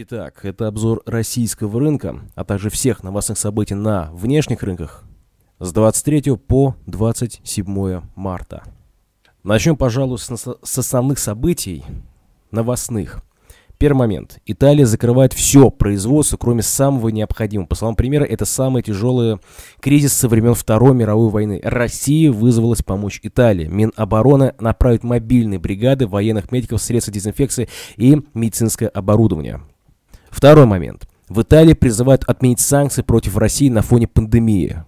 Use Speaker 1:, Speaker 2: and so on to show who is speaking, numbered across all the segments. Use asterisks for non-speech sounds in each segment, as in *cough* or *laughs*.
Speaker 1: Итак, это обзор российского рынка, а также всех новостных событий на внешних рынках с 23 по 27 марта. Начнем, пожалуй, с, основных событий новостных. Первый момент. Италия закрывает все производство, кроме самого необходимого. По словам примера, это самый тяжелый кризис со времен Второй мировой войны. Россия вызвалась помочь Италии. Минобороны направит мобильные бригады военных медиков, средства дезинфекции и медицинское оборудование. Второй момент. В Италии призывают отменить санкции против России на фоне пандемии.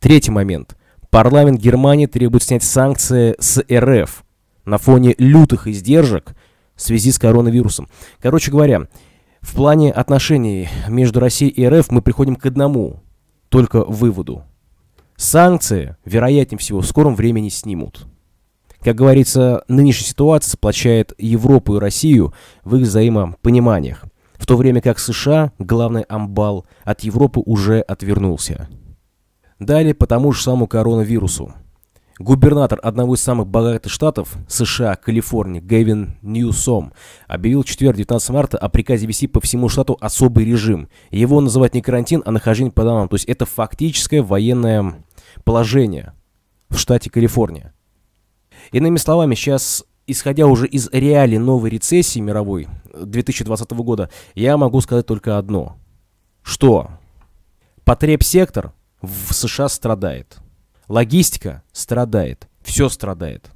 Speaker 1: Третий момент. Парламент Германии требует снять санкции с РФ на фоне лютых издержек в связи с коронавирусом. Короче говоря, в плане отношений между Россией и РФ мы приходим к одному только выводу. Санкции, вероятнее всего, в скором времени снимут. Как говорится, нынешняя ситуация сплочает Европу и Россию в их взаимопониманиях то время как США, главный амбал, от Европы уже отвернулся. Далее по тому же самому коронавирусу. Губернатор одного из самых богатых штатов США, Калифорния, Гэвин Ньюсом, объявил 4 19 марта о приказе вести по всему штату особый режим. Его называть не карантин, а нахождение по домам. То есть это фактическое военное положение в штате Калифорния. Иными словами, сейчас исходя уже из реалий новой рецессии мировой 2020 года, я могу сказать только одно. Что потребсектор в США страдает. Логистика страдает. Все страдает.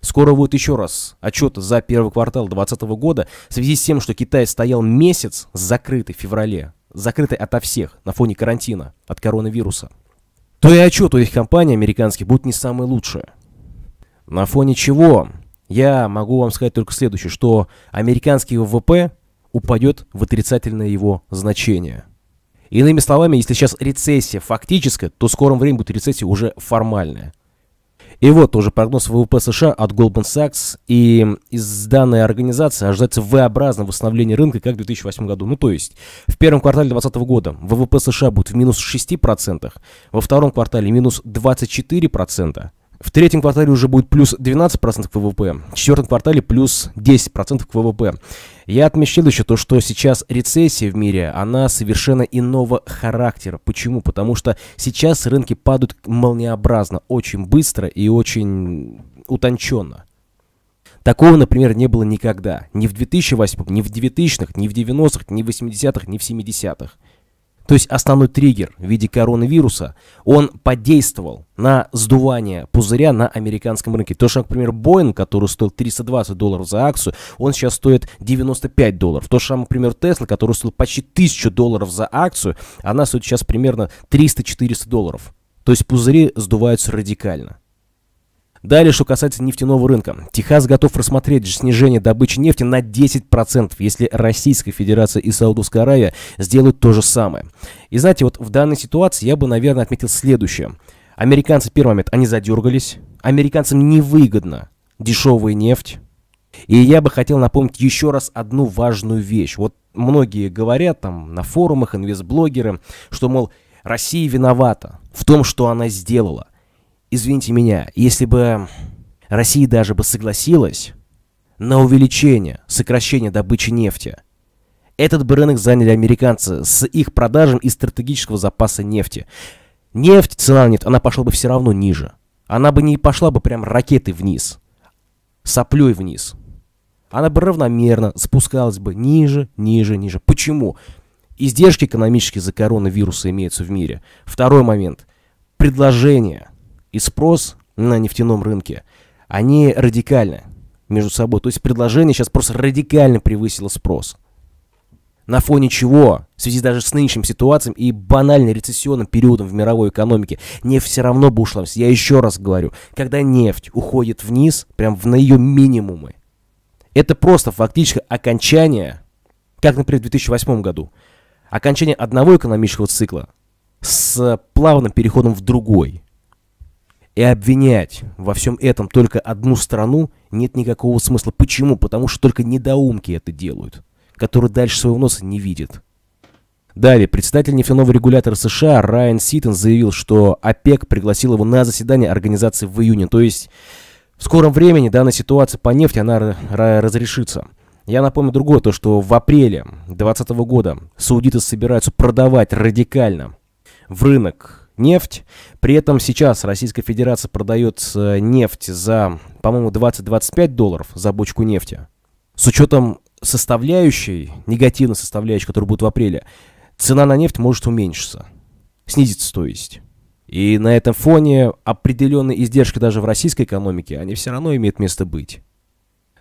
Speaker 1: Скоро будет еще раз отчет за первый квартал 2020 года в связи с тем, что Китай стоял месяц закрытый в феврале, закрытый ото всех на фоне карантина от коронавируса. То и отчет у этих компаний американских будет не самый лучший. На фоне чего я могу вам сказать только следующее, что американский ВВП упадет в отрицательное его значение. Иными словами, если сейчас рецессия фактическая, то в скором времени будет рецессия уже формальная. И вот уже прогноз ВВП США от Goldman Sachs. И из данной организации ожидается V-образное восстановление рынка, как в 2008 году. Ну, то есть, в первом квартале 2020 года ВВП США будет в минус 6%, во втором квартале минус 24%, в третьем квартале уже будет плюс 12% к ВВП, в четвертом квартале плюс 10% к ВВП. Я отмечал еще то, что сейчас рецессия в мире, она совершенно иного характера. Почему? Потому что сейчас рынки падают молниеобразно, очень быстро и очень утонченно. Такого, например, не было никогда. Ни в 2008, ни в 2000-х, ни в 90-х, ни в 80-х, ни в 70-х. То есть основной триггер в виде коронавируса, он подействовал на сдувание пузыря на американском рынке. То, что, например, Boeing, который стоил 320 долларов за акцию, он сейчас стоит 95 долларов. То, что, например, Tesla, который стоил почти 1000 долларов за акцию, она стоит сейчас примерно 300-400 долларов. То есть пузыри сдуваются радикально. Далее, что касается нефтяного рынка. Техас готов рассмотреть снижение добычи нефти на 10%, если Российская Федерация и Саудовская Аравия сделают то же самое. И знаете, вот в данной ситуации я бы, наверное, отметил следующее. Американцы, первый момент, они задергались. Американцам невыгодно дешевая нефть. И я бы хотел напомнить еще раз одну важную вещь. Вот многие говорят там на форумах, инвестблогеры, что, мол, Россия виновата в том, что она сделала извините меня, если бы Россия даже бы согласилась на увеличение, сокращение добычи нефти, этот бы рынок заняли американцы с их продажем из стратегического запаса нефти. Нефть, цена нет, она пошла бы все равно ниже. Она бы не пошла бы прям ракеты вниз, соплей вниз. Она бы равномерно спускалась бы ниже, ниже, ниже. Почему? Издержки экономические за коронавируса имеются в мире. Второй момент. Предложение – и спрос на нефтяном рынке, они радикально между собой. То есть предложение сейчас просто радикально превысило спрос. На фоне чего, в связи даже с нынешним ситуацией и банальным рецессионным периодом в мировой экономике, нефть все равно бы ушла Я еще раз говорю, когда нефть уходит вниз, прям в на ее минимумы, это просто фактически окончание, как, например, в 2008 году, окончание одного экономического цикла с плавным переходом в другой – и обвинять во всем этом только одну страну нет никакого смысла. Почему? Потому что только недоумки это делают, которые дальше своего носа не видят. Далее, председатель нефтяного регулятора США Райан Ситон заявил, что ОПЕК пригласил его на заседание организации в июне. То есть в скором времени данная ситуация по нефти, она разрешится. Я напомню другое, то что в апреле 2020 года саудиты собираются продавать радикально в рынок нефть. При этом сейчас Российская Федерация продает э, нефть за, по-моему, 20-25 долларов за бочку нефти. С учетом составляющей, негативной составляющей, которая будет в апреле, цена на нефть может уменьшиться, снизится то есть. И на этом фоне определенные издержки даже в российской экономике, они все равно имеют место быть.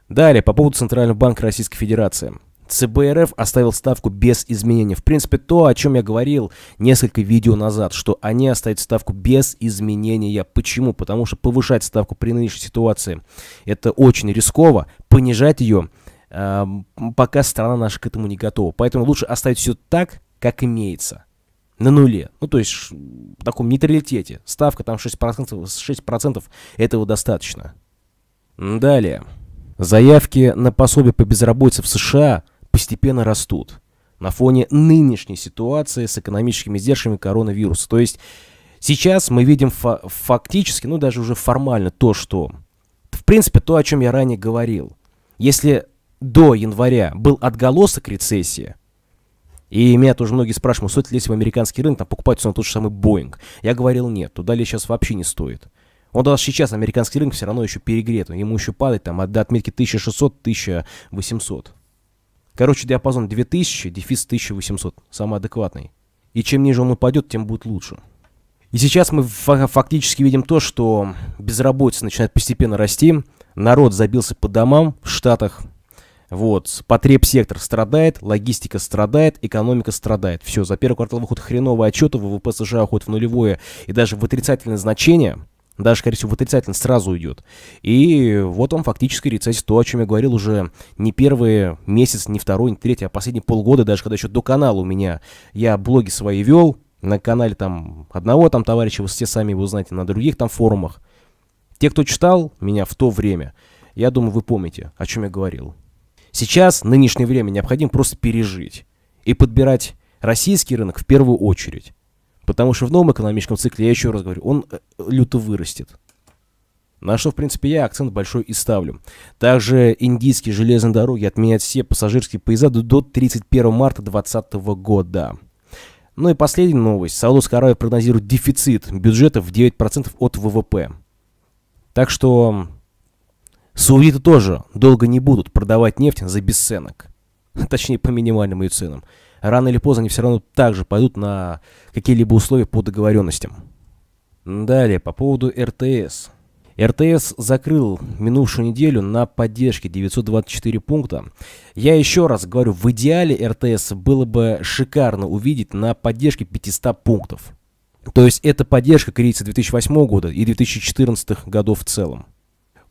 Speaker 1: Далее, по поводу Центрального банка Российской Федерации – ЦБ РФ оставил ставку без изменения. В принципе, то, о чем я говорил несколько видео назад, что они оставят ставку без изменения. Почему? Потому что повышать ставку при нынешней ситуации это очень рисково, понижать ее э, эм, пока страна наша к этому не готова. Поэтому лучше оставить все так, как имеется на нуле. Ну, то есть в таком нейтралитете. Ставка там 6%, 6% этого достаточно. Далее. Заявки на пособие по безработице в США постепенно растут на фоне нынешней ситуации с экономическими издержками коронавируса. То есть сейчас мы видим фа фактически, ну даже уже формально то, что... В принципе, то, о чем я ранее говорил. Если до января был отголосок рецессии, и меня тоже многие спрашивают, стоит ли лезть в американский рынок, там, покупать на тот же самый Boeing. Я говорил, нет, туда лезть сейчас вообще не стоит. Он даже сейчас, американский рынок все равно еще перегрет, ему еще падать там до отметки 1600-1800. Короче, диапазон 2000, дефис 1800, самый адекватный. И чем ниже он упадет, тем будет лучше. И сейчас мы фактически видим то, что безработица начинает постепенно расти, народ забился по домам в Штатах, вот, потреб сектор страдает, логистика страдает, экономика страдает. Все, за первый квартал выход хреновый отчеты, ВВП США уходит в нулевое и даже в отрицательное значение – даже, скорее всего, в отрицательность сразу уйдет. И вот вам фактически рецессия, то, о чем я говорил уже не первый месяц, не второй, не третий, а последние полгода, даже когда еще до канала у меня, я блоги свои вел, на канале там одного там товарища, вы все сами его знаете, на других там форумах. Те, кто читал меня в то время, я думаю, вы помните, о чем я говорил. Сейчас, нынешнее время, необходимо просто пережить и подбирать российский рынок в первую очередь. Потому что в новом экономическом цикле, я еще раз говорю, он э, люто вырастет. На что, в принципе, я акцент большой и ставлю. Также индийские железные дороги отменят все пассажирские поезда до 31 марта 2020 года. Ну и последняя новость. Саудовская Аравия прогнозирует дефицит бюджета в 9% от ВВП. Так что саудиты тоже долго не будут продавать нефть за бесценок. *laughs* Точнее, по минимальным ее ценам рано или поздно они все равно также пойдут на какие-либо условия по договоренностям. Далее, по поводу РТС. РТС закрыл минувшую неделю на поддержке 924 пункта. Я еще раз говорю, в идеале РТС было бы шикарно увидеть на поддержке 500 пунктов. То есть это поддержка кризиса 2008 года и 2014 годов в целом.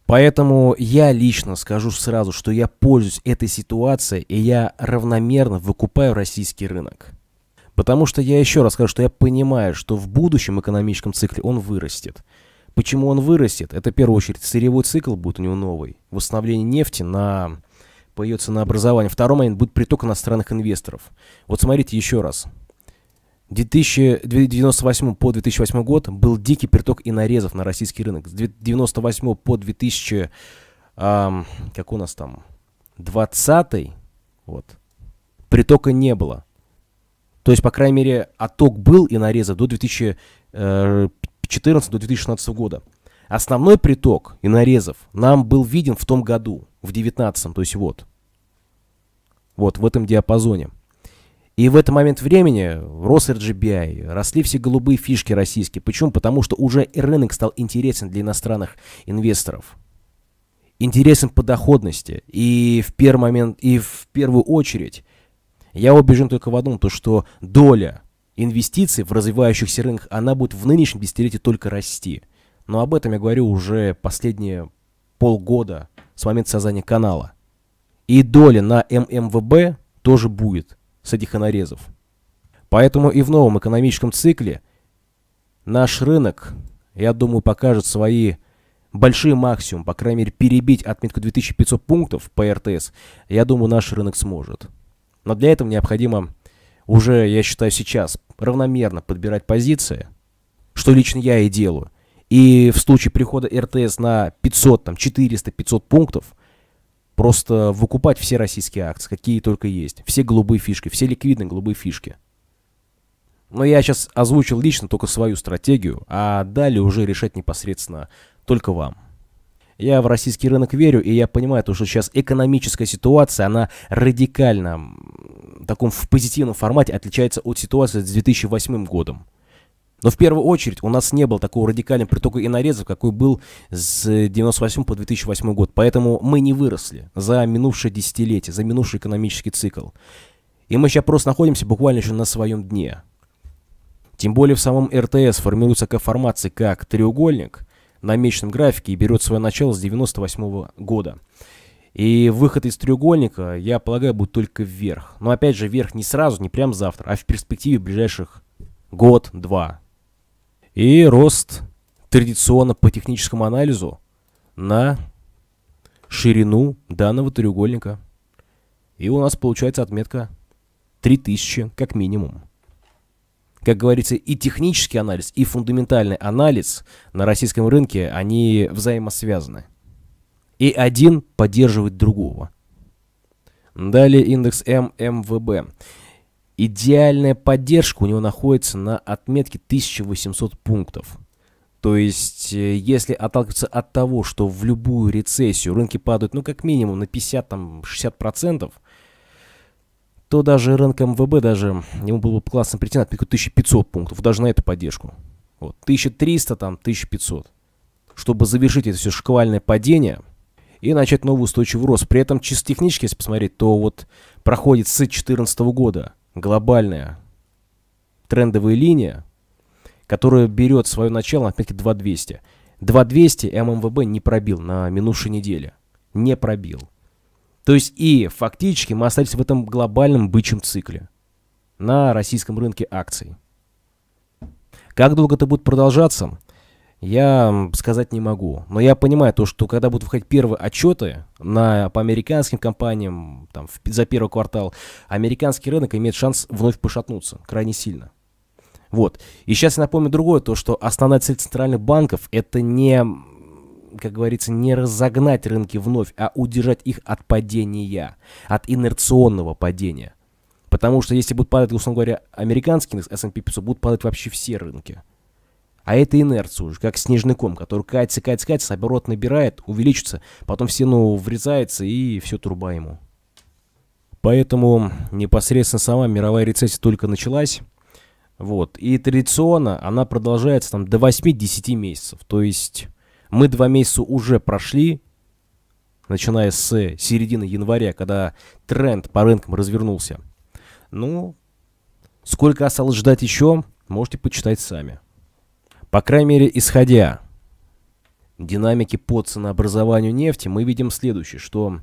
Speaker 1: Поэтому я лично скажу сразу, что я пользуюсь этой ситуацией, и я равномерно выкупаю российский рынок. Потому что я еще раз скажу, что я понимаю, что в будущем экономическом цикле он вырастет. Почему он вырастет? Это, в первую очередь, сырьевой цикл будет у него новый. Восстановление нефти на по ее ценообразованию. Второй момент будет приток иностранных инвесторов. Вот смотрите еще раз. 2098 по 2008 год был дикий приток инорезов на российский рынок. С 1998 по 2000, эм, как у нас там, 20 вот, притока не было. То есть, по крайней мере, отток был инорезов до 2014 э, до 2016 года. Основной приток инорезов нам был виден в том году, в 2019, то есть вот. Вот, в этом диапазоне. И в этот момент времени рос RGBI, росли все голубые фишки российские. Почему? Потому что уже рынок стал интересен для иностранных инвесторов. Интересен по доходности. И в, первый момент, и в первую очередь я убежден только в одном, то что доля инвестиций в развивающихся рынках, она будет в нынешнем десятилетии только расти. Но об этом я говорю уже последние полгода с момента создания канала. И доля на ММВБ тоже будет – с этих анарезов, Поэтому и в новом экономическом цикле наш рынок, я думаю, покажет свои большие максимум, по крайней мере, перебить отметку 2500 пунктов по РТС, я думаю, наш рынок сможет. Но для этого необходимо уже, я считаю, сейчас равномерно подбирать позиции, что лично я и делаю. И в случае прихода РТС на 500, там, 400, 500 пунктов – Просто выкупать все российские акции, какие только есть. Все голубые фишки, все ликвидные голубые фишки. Но я сейчас озвучил лично только свою стратегию, а далее уже решать непосредственно только вам. Я в российский рынок верю, и я понимаю, то, что сейчас экономическая ситуация, она радикально в таком в позитивном формате отличается от ситуации с 2008 годом. Но в первую очередь у нас не было такого радикального притока инорезов, какой был с 1998 по 2008 год. Поэтому мы не выросли за минувшее десятилетие, за минувший экономический цикл. И мы сейчас просто находимся буквально еще на своем дне. Тем более в самом РТС формируется формация как треугольник на месячном графике и берет свое начало с 98 года. И выход из треугольника, я полагаю, будет только вверх. Но опять же, вверх не сразу, не прям завтра, а в перспективе ближайших год-два. И рост традиционно по техническому анализу на ширину данного треугольника. И у нас получается отметка 3000 как минимум. Как говорится, и технический анализ, и фундаментальный анализ на российском рынке, они взаимосвязаны. И один поддерживает другого. Далее индекс ММВБ. Идеальная поддержка у него находится на отметке 1800 пунктов. То есть, э, если отталкиваться от того, что в любую рецессию рынки падают, ну, как минимум на 50-60%, то даже рынок МВБ, даже ему было бы классно прийти на 1500 пунктов, даже на эту поддержку. Вот, 1300, там, 1500. Чтобы завершить это все шквальное падение и начать новый устойчивый рост. При этом чисто технически, если посмотреть, то вот проходит с 2014 года глобальная трендовая линия, которая берет свое начало на отметке 2200. 2200 ММВБ не пробил на минувшей неделе. Не пробил. То есть и фактически мы остались в этом глобальном бычьем цикле на российском рынке акций. Как долго это будет продолжаться, я сказать не могу. Но я понимаю то, что когда будут выходить первые отчеты на, по американским компаниям там, в, за первый квартал, американский рынок имеет шанс вновь пошатнуться крайне сильно. Вот. И сейчас я напомню другое, то, что основная цель центральных банков – это не, как говорится, не разогнать рынки вновь, а удержать их от падения, от инерционного падения. Потому что если будут падать, условно говоря, американский индекс S&P 500, будут падать вообще все рынки – а это инерция уже, как снежный ком, который катится, катится, катится, оборот набирает, увеличится, потом в стену врезается и все труба ему. Поэтому непосредственно сама мировая рецессия только началась. Вот. И традиционно она продолжается там до 8-10 месяцев. То есть мы два месяца уже прошли, начиная с середины января, когда тренд по рынкам развернулся. Ну, сколько осталось ждать еще, можете почитать сами. По крайней мере, исходя динамики по ценообразованию нефти, мы видим следующее, что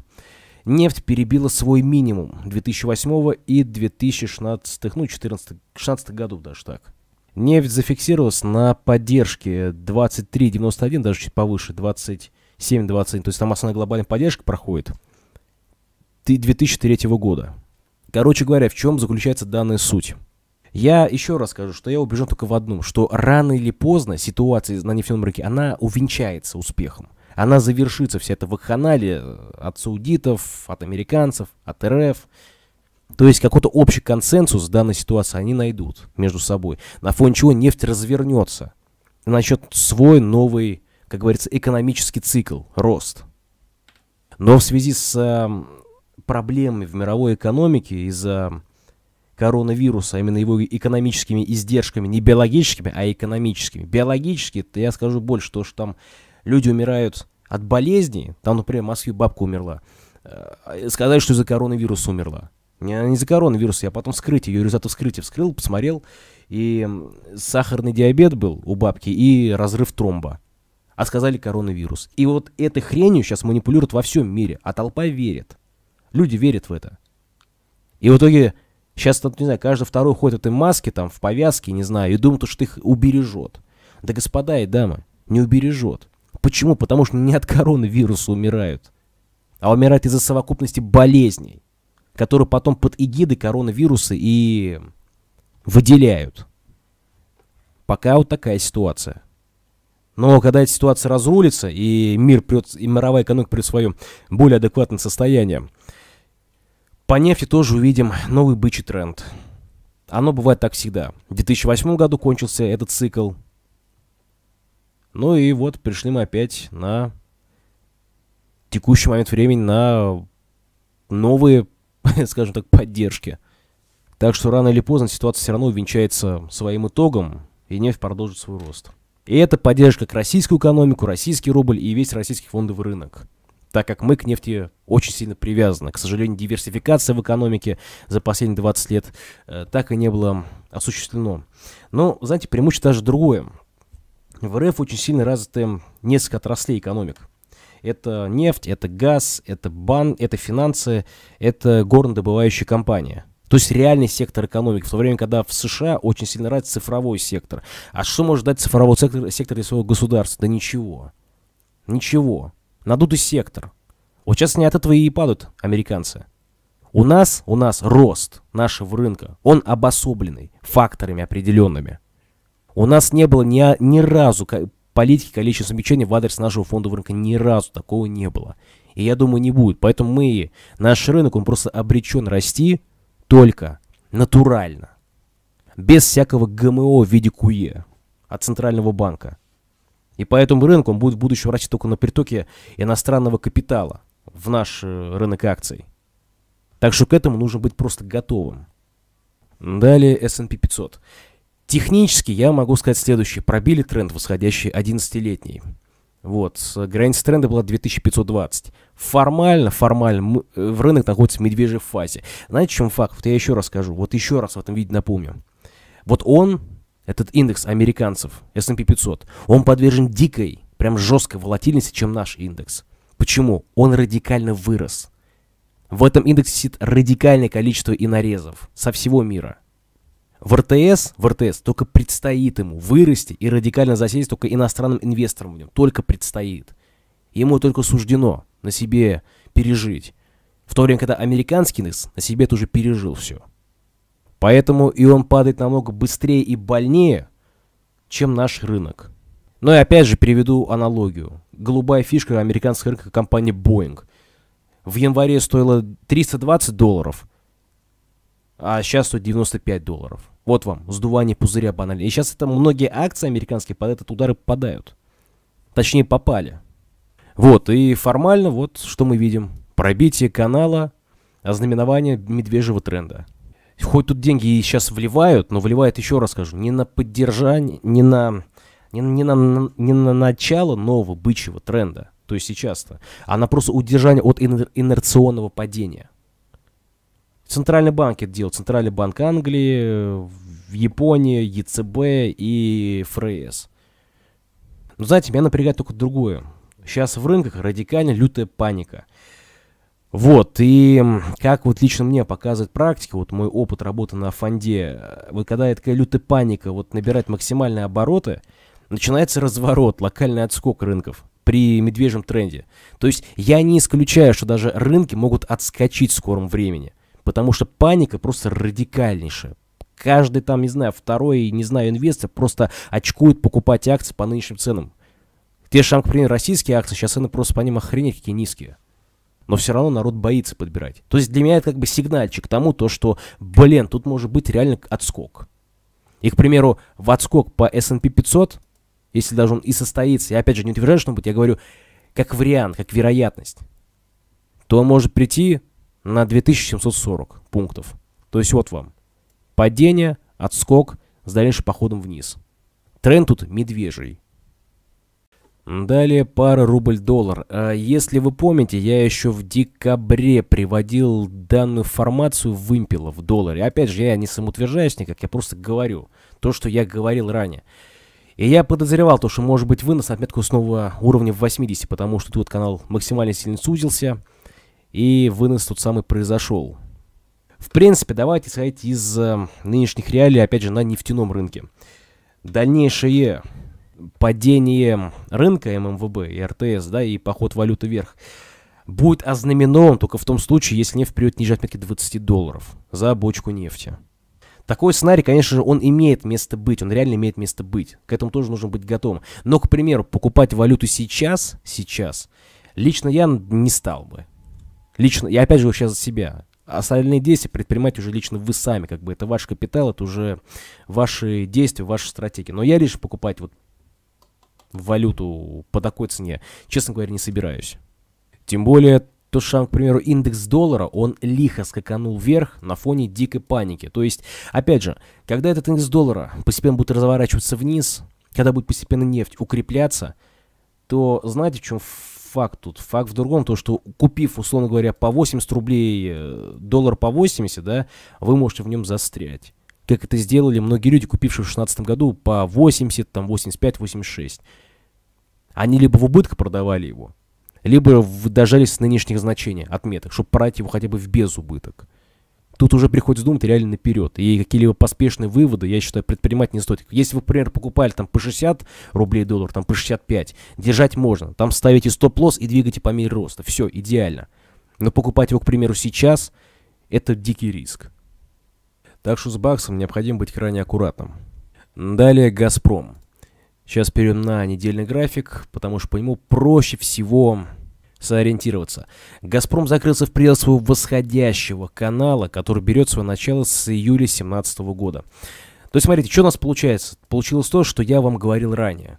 Speaker 1: нефть перебила свой минимум 2008 и 2016, ну, 2014 16 годов даже так. Нефть зафиксировалась на поддержке 23,91, даже чуть повыше, 27,20. То есть там основная глобальная поддержка проходит 2003 года. Короче говоря, в чем заключается данная суть? Я еще раз скажу, что я убежден только в одном, что рано или поздно ситуация на нефтяном рынке, она увенчается успехом. Она завершится, вся эта вакханалия э, от саудитов, от американцев, от РФ. То есть какой-то общий консенсус в данной ситуации они найдут между собой, на фоне чего нефть развернется и начнет свой новый, как говорится, экономический цикл, рост. Но в связи с эм, проблемами в мировой экономике из-за коронавируса, а именно его экономическими издержками, не биологическими, а экономическими. Биологически, то я скажу больше, то, что там люди умирают от болезней, там, например, в Москве бабка умерла, э, сказали, что из-за коронавируса умерла. Не, не из-за коронавируса, я а потом вскрытие, ее результаты вскрытия вскрыл, посмотрел, и сахарный диабет был у бабки, и разрыв тромба. А сказали коронавирус. И вот этой хренью сейчас манипулируют во всем мире, а толпа верит. Люди верят в это. И в итоге Сейчас, там, не знаю, каждый второй ходит в этой маске, там, в повязке, не знаю, и думает, что их убережет. Да, господа и дамы, не убережет. Почему? Потому что не от коронавируса умирают, а умирают из-за совокупности болезней, которые потом под эгидой коронавируса и выделяют. Пока вот такая ситуация. Но когда эта ситуация разрулится, и мир придет, и мировая экономика придет в свое более адекватное состояние, по нефти тоже увидим новый бычий тренд. Оно бывает так всегда. В 2008 году кончился этот цикл. Ну и вот пришли мы опять на текущий момент времени на новые, *laughs* скажем так, поддержки. Так что рано или поздно ситуация все равно увенчается своим итогом, и нефть продолжит свой рост. И это поддержка к российскую экономику, российский рубль и весь российский фондовый рынок так как мы к нефти очень сильно привязаны. К сожалению, диверсификация в экономике за последние 20 лет э, так и не было осуществлено. Но, знаете, преимущество даже другое. В РФ очень сильно развиты несколько отраслей экономик. Это нефть, это газ, это бан, это финансы, это горнодобывающая компания. То есть реальный сектор экономики, в то время, когда в США очень сильно развит цифровой сектор. А что может дать цифровой сектор, сектор для своего государства? Да ничего. Ничего надутый сектор. Вот сейчас они от этого и падают, американцы. У нас, у нас рост нашего рынка, он обособленный факторами определенными. У нас не было ни, ни разу политики количества замечаний в адрес нашего фондового рынка. Ни разу такого не было. И я думаю, не будет. Поэтому мы, наш рынок, он просто обречен расти только натурально. Без всякого ГМО в виде КУЕ от Центрального банка. И поэтому рынок, он будет в будущем вращаться только на притоке иностранного капитала в наш э, рынок акций. Так что к этому нужно быть просто готовым. Далее S&P 500. Технически я могу сказать следующее. Пробили тренд восходящий 11-летний. Вот, э, граница тренда была 2520. Формально, формально мы, э, в рынок находится в медвежьей фазе. Знаете, в чем факт? Вот я еще раз скажу, вот еще раз в этом виде напомню. Вот он этот индекс американцев, S&P 500, он подвержен дикой, прям жесткой волатильности, чем наш индекс. Почему? Он радикально вырос. В этом индексе сидит радикальное количество инорезов со всего мира. В РТС, в РТС только предстоит ему вырасти и радикально засесть только иностранным инвесторам в нем. Только предстоит. Ему только суждено на себе пережить. В то время, когда американский индекс на себе тоже пережил все. Поэтому и он падает намного быстрее и больнее, чем наш рынок. Но ну и опять же приведу аналогию. Голубая фишка американского рынка компании Boeing. В январе стоила 320 долларов, а сейчас стоит 95 долларов. Вот вам, сдувание пузыря банально. И сейчас это многие акции американские под этот удар и попадают. Точнее, попали. Вот, и формально вот что мы видим. Пробитие канала, ознаменование медвежьего тренда. Хоть тут деньги и сейчас вливают, но вливают, еще раз скажу, не на поддержание, не на, не, не на, не на начало нового бычьего тренда, то есть сейчас-то, а на просто удержание от инерционного падения. Центральный банк это делал, Центральный банк Англии, в Японии, ЕЦБ и ФРС. Но знаете, меня напрягает только другое. Сейчас в рынках радикально лютая паника – вот, и как вот лично мне показывает практика, вот мой опыт работы на фонде, э, вот когда такая лютая паника, вот набирать максимальные обороты, начинается разворот, локальный отскок рынков при медвежьем тренде. То есть я не исключаю, что даже рынки могут отскочить в скором времени, потому что паника просто радикальнейшая. Каждый там, не знаю, второй, не знаю, инвестор просто очкует покупать акции по нынешним ценам. Те же, к российские акции, сейчас цены просто по ним охренеть какие низкие но все равно народ боится подбирать. То есть для меня это как бы сигнальчик тому, то, что, блин, тут может быть реально отскок. И, к примеру, в отскок по S&P 500, если даже он и состоится, я опять же не утверждаю, что он будет, я говорю, как вариант, как вероятность, то он может прийти на 2740 пунктов. То есть вот вам падение, отскок с дальнейшим походом вниз. Тренд тут медвежий. Далее пара рубль-доллар. А если вы помните, я еще в декабре приводил данную формацию вымпела в долларе. Опять же, я не самоутверждаюсь никак, я просто говорю то, что я говорил ранее. И я подозревал то, что может быть вынос отметку снова уровня в 80, потому что тут канал максимально сильно сузился, и вынос тот самый произошел. В принципе, давайте исходить из э, нынешних реалий, опять же, на нефтяном рынке. Дальнейшее падение рынка ММВБ и РТС, да, и поход валюты вверх, будет ознаменован только в том случае, если нефть придет ниже отметки 20 долларов за бочку нефти. Такой сценарий, конечно же, он имеет место быть, он реально имеет место быть. К этому тоже нужно быть готовым. Но, к примеру, покупать валюту сейчас, сейчас, лично я не стал бы. Лично, я опять же сейчас за себя. Остальные действия предпринимать уже лично вы сами, как бы это ваш капитал, это уже ваши действия, ваши стратегии. Но я лишь покупать вот в валюту по такой цене, честно говоря, не собираюсь. Тем более, то, что, к примеру, индекс доллара, он лихо скаканул вверх на фоне дикой паники. То есть, опять же, когда этот индекс доллара постепенно будет разворачиваться вниз, когда будет постепенно нефть укрепляться, то знаете, в чем факт тут? Факт в другом, то что купив, условно говоря, по 80 рублей э, доллар по 80, да, вы можете в нем застрять как это сделали многие люди, купившие в 2016 году по 80, там 85, 86. Они либо в убыток продавали его, либо дожались с нынешних значений, отметок, чтобы продать его хотя бы в безубыток. Тут уже приходится думать реально наперед. И какие-либо поспешные выводы, я считаю, предпринимать не стоит. Если вы, например, покупали там по 60 рублей доллар, там по 65, держать можно. Там ставите стоп-лосс и двигайте по мере роста. Все, идеально. Но покупать его, к примеру, сейчас, это дикий риск. Так что с баксом необходимо быть крайне аккуратным. Далее «Газпром». Сейчас перейдем на недельный график, потому что по нему проще всего сориентироваться. «Газпром» закрылся в предел своего восходящего канала, который берет свое начало с июля 2017 года. То есть, смотрите, что у нас получается? Получилось то, что я вам говорил ранее.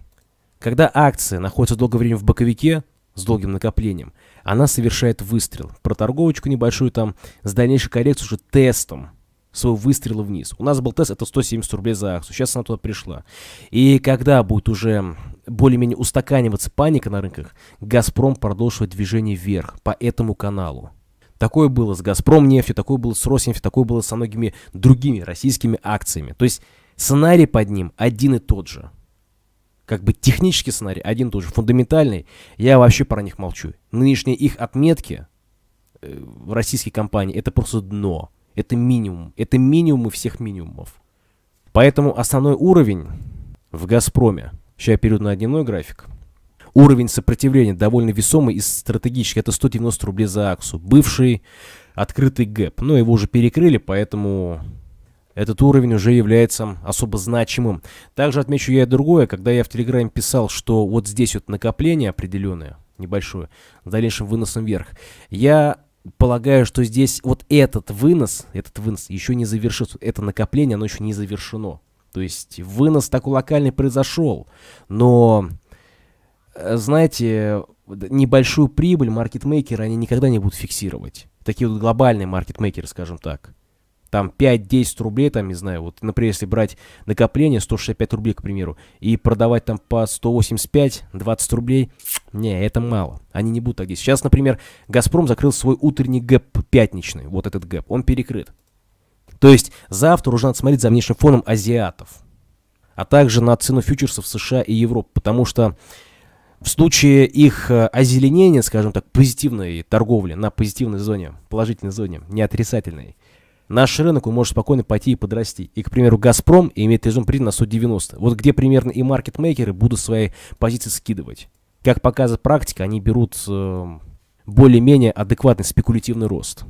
Speaker 1: Когда акция находится долгое время в боковике с долгим накоплением, она совершает выстрел. Про торговочку небольшую там с дальнейшей коррекцией уже тестом своего выстрела вниз. У нас был тест, это 170 рублей за акцию. Сейчас она туда пришла. И когда будет уже более-менее устаканиваться паника на рынках, «Газпром» продолжит движение вверх по этому каналу. Такое было с «Газпром» нефтью, такое было с «Роснефтью», такое было со многими другими российскими акциями. То есть сценарий под ним один и тот же. Как бы технический сценарий один и тот же, фундаментальный. Я вообще про них молчу. Нынешние их отметки э, в российские компании – это просто дно. Это минимум. Это минимум всех минимумов. Поэтому основной уровень в «Газпроме», сейчас я перейду на дневной график, уровень сопротивления довольно весомый и стратегический, это 190 рублей за акцию. Бывший открытый гэп, но его уже перекрыли, поэтому этот уровень уже является особо значимым. Также отмечу я и другое, когда я в Телеграме писал, что вот здесь вот накопление определенное, небольшое, с дальнейшим выносом вверх. Я полагаю, что здесь вот этот вынос, этот вынос еще не завершится, это накопление, оно еще не завершено. То есть вынос такой локальный произошел, но, э, знаете, небольшую прибыль маркетмейкеры они никогда не будут фиксировать. Такие вот глобальные маркетмейкеры, скажем так там 5-10 рублей, там, не знаю, вот, например, если брать накопление, 165 рублей, к примеру, и продавать там по 185-20 рублей, не, это мало, они не будут так здесь. Сейчас, например, «Газпром» закрыл свой утренний гэп пятничный, вот этот гэп, он перекрыт. То есть завтра уже надо смотреть за внешним фоном азиатов, а также на цену фьючерсов США и Европы, потому что в случае их э, озеленения, скажем так, позитивной торговли на позитивной зоне, положительной зоне, не отрицательной, Наш рынок, он может спокойно пойти и подрасти. И, к примеру, «Газпром» имеет резон прибыли на 190. Вот где примерно и маркетмейкеры будут свои позиции скидывать. Как показывает практика, они берут э, более-менее адекватный спекулятивный рост.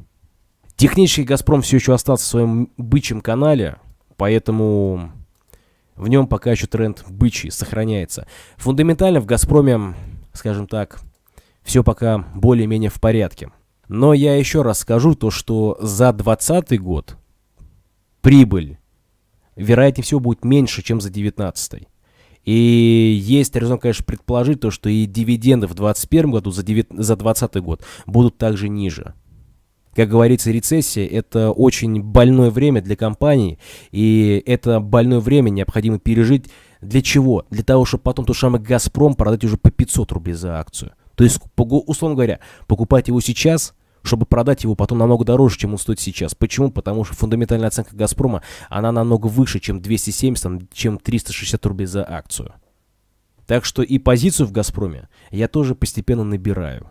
Speaker 1: Технически «Газпром» все еще остался в своем бычьем канале, поэтому в нем пока еще тренд бычий сохраняется. Фундаментально в «Газпроме», скажем так, все пока более-менее в порядке. Но я еще раз скажу то, что за 2020 год прибыль, вероятнее всего, будет меньше, чем за 2019. И есть резон, конечно, предположить то, что и дивиденды в 2021 году за 2020 за год будут также ниже. Как говорится, рецессия – это очень больное время для компании, и это больное время необходимо пережить для чего? Для того, чтобы потом тот самый «Газпром» продать уже по 500 рублей за акцию. То есть, условно говоря, покупать его сейчас чтобы продать его потом намного дороже, чем он стоит сейчас. Почему? Потому что фундаментальная оценка «Газпрома», она намного выше, чем 270, чем 360 рублей за акцию. Так что и позицию в «Газпроме» я тоже постепенно набираю.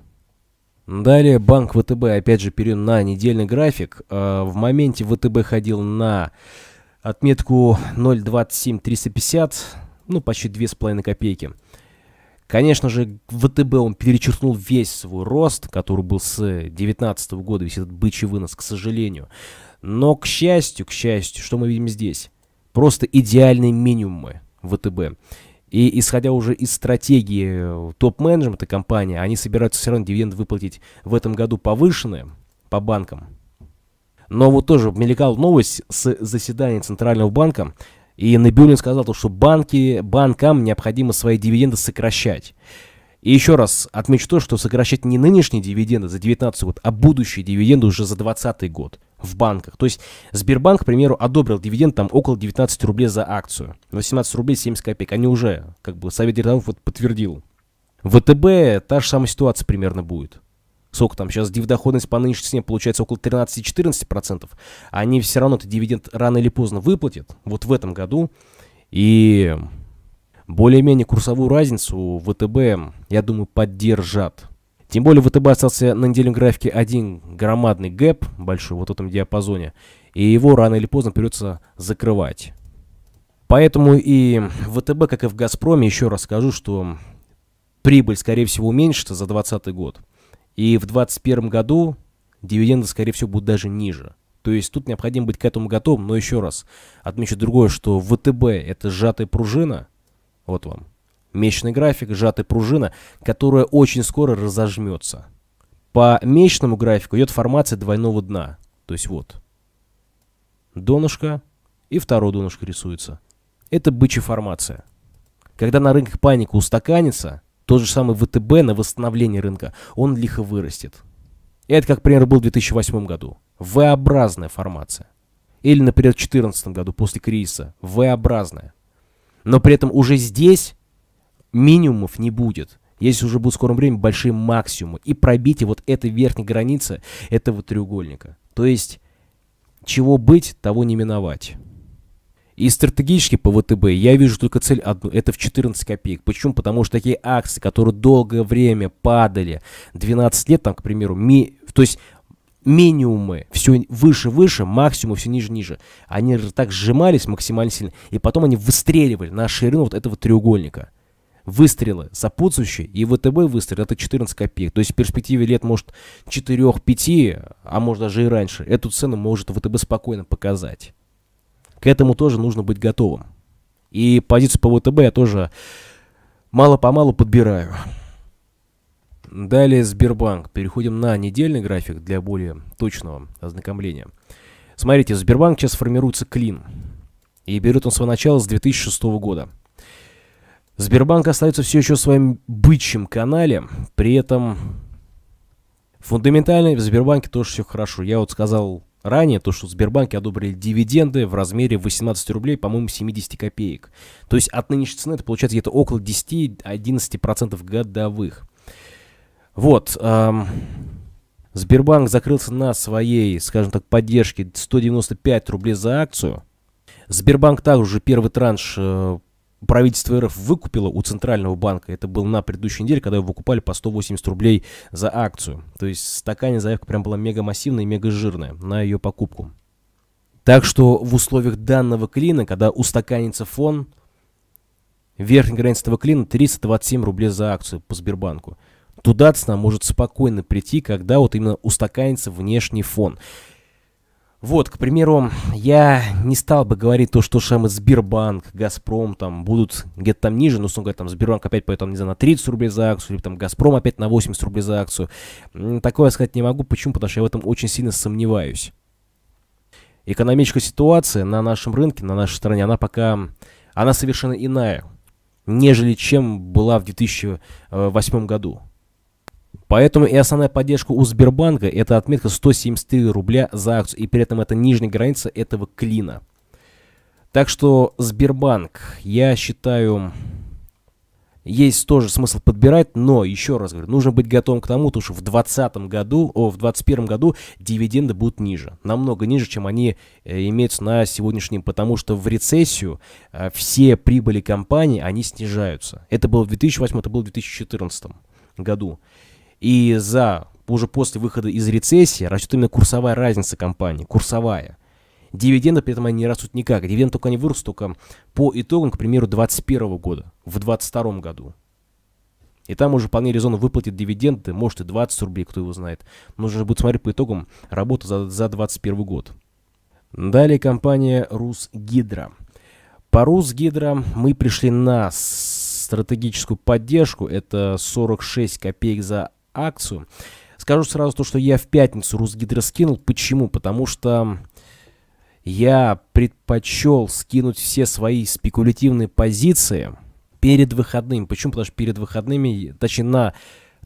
Speaker 1: Далее банк ВТБ, опять же, перейдем на недельный график. А, в моменте ВТБ ходил на отметку 0.27350, ну, почти 2,5 копейки. Конечно же, ВТБ он перечеркнул весь свой рост, который был с 2019 года, весь этот бычий вынос, к сожалению. Но, к счастью, к счастью, что мы видим здесь? Просто идеальные минимумы ВТБ. И исходя уже из стратегии топ-менеджмента компании, они собираются все равно дивиденды выплатить в этом году повышенные по банкам. Но вот тоже мелькала новость с заседания Центрального банка, и Набиулин сказал, то, что банки, банкам необходимо свои дивиденды сокращать. И еще раз отмечу то, что сокращать не нынешние дивиденды за 2019 год, а будущие дивиденды уже за 2020 год в банках. То есть Сбербанк, к примеру, одобрил дивиденд там около 19 рублей за акцию. 18 рублей 70 копеек. Они уже, как бы, совет директоров вот подтвердил. ВТБ та же самая ситуация примерно будет. Сколько там сейчас дивдоходность по нынешней цене получается около 13-14%. Они все равно этот дивиденд рано или поздно выплатят, вот в этом году. И более-менее курсовую разницу ВТБ, я думаю, поддержат. Тем более ВТБ остался на недельном графике один громадный гэп, большой, вот в этом диапазоне. И его рано или поздно придется закрывать. Поэтому и в ВТБ, как и в «Газпроме», еще раз скажу, что прибыль, скорее всего, уменьшится за 2020 год. И в 2021 году дивиденды, скорее всего, будут даже ниже. То есть тут необходимо быть к этому готовым. Но еще раз отмечу другое, что ВТБ – это сжатая пружина. Вот вам. Месячный график, сжатая пружина, которая очень скоро разожмется. По месячному графику идет формация двойного дна. То есть вот. Донышко и второе донышко рисуется. Это бычья формация. Когда на рынках паника устаканится – тот же самый ВТБ на восстановление рынка, он лихо вырастет. И это, как пример, был в 2008 году. V-образная формация. Или, например, в 2014 году, после кризиса. V-образная. Но при этом уже здесь минимумов не будет. Если уже будет в скором времени большие максимумы. И пробитие вот этой верхней границы этого треугольника. То есть, чего быть, того не миновать. И стратегически по ВТБ я вижу только цель одну, это в 14 копеек. Почему? Потому что такие акции, которые долгое время падали, 12 лет там, к примеру, ми, то есть минимумы все выше, выше, максимумы все ниже, ниже. Они так сжимались максимально сильно, и потом они выстреливали на ширину вот этого треугольника. Выстрелы сопутствующие и ВТБ выстрел это 14 копеек. То есть в перспективе лет, может, 4-5, а может даже и раньше, эту цену может ВТБ спокойно показать. К этому тоже нужно быть готовым. И позицию по ВТБ я тоже мало-помалу подбираю. Далее Сбербанк. Переходим на недельный график для более точного ознакомления. Смотрите, Сбербанк сейчас формируется клин. И берет он свое начало с 2006 года. Сбербанк остается все еще в своем бычьем канале. При этом фундаментально в Сбербанке тоже все хорошо. Я вот сказал ранее, то, что в Сбербанке одобрили дивиденды в размере 18 рублей, по-моему, 70 копеек. То есть от нынешней цены это получается где-то около 10-11% годовых. Вот. Эм, Сбербанк закрылся на своей, скажем так, поддержке 195 рублей за акцию. Сбербанк также первый транш э, правительство РФ выкупило у Центрального банка, это был на предыдущей неделе, когда его выкупали по 180 рублей за акцию. То есть стакане заявка прям была мега массивная и мега жирная на ее покупку. Так что в условиях данного клина, когда устаканится фон, верхняя граница этого клина 327 рублей за акцию по Сбербанку. Туда цена может спокойно прийти, когда вот именно устаканится внешний фон. Вот, к примеру, я не стал бы говорить то, что шамы Сбербанк, Газпром там будут где-то там ниже, ну, условно говоря, там Сбербанк опять пойдет, там, не знаю, на 30 рублей за акцию, или там Газпром опять на 80 рублей за акцию. Такое сказать не могу, почему? Потому что я в этом очень сильно сомневаюсь. Экономическая ситуация на нашем рынке, на нашей стране, она пока, она совершенно иная, нежели чем была в 2008 э, году. Поэтому и основная поддержка у Сбербанка это отметка 173 рубля за акцию. И при этом это нижняя граница этого клина. Так что Сбербанк, я считаю, есть тоже смысл подбирать, но, еще раз говорю, нужно быть готовым к тому, что в 2020 году, о, в 2021 году дивиденды будут ниже, намного ниже, чем они э, имеются на сегодняшнем, потому что в рецессию э, все прибыли компаний, они снижаются. Это было в 2008, это было в 2014 году. И за уже после выхода из рецессии растет именно курсовая разница компании, курсовая. Дивиденды при этом они не растут никак. Дивиденды только не вырастут только по итогам, к примеру, 2021 года, в 2022 году. И там уже вполне резонно выплатит дивиденды, может и 20 рублей, кто его знает. Нужно будет смотреть по итогам работы за, за 2021 год. Далее компания «Русгидро». По «Русгидро» мы пришли на стратегическую поддержку. Это 46 копеек за акцию. Скажу сразу то, что я в пятницу Русгидро скинул. Почему? Потому что я предпочел скинуть все свои спекулятивные позиции перед выходными. Почему? Потому что перед выходными, точнее, на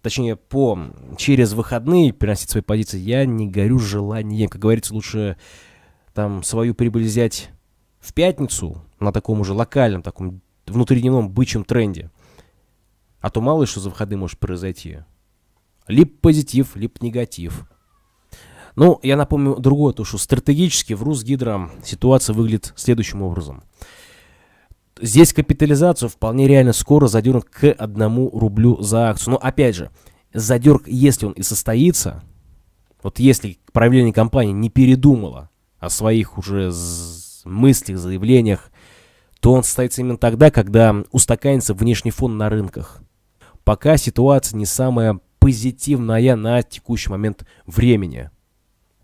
Speaker 1: точнее, по, через выходные переносить свои позиции, я не горю желанием. Как говорится, лучше там свою прибыль взять в пятницу на таком уже локальном, таком внутридневном бычьем тренде. А то мало ли что за выходные может произойти. Либо позитив, либо негатив. Ну, я напомню другое, то что стратегически в Русгидро ситуация выглядит следующим образом. Здесь капитализацию вполне реально скоро задернут к одному рублю за акцию. Но опять же, задерг, если он и состоится, вот если правление компании не передумало о своих уже мыслях, заявлениях, то он состоится именно тогда, когда устаканится внешний фон на рынках. Пока ситуация не самая позитивная на текущий момент времени.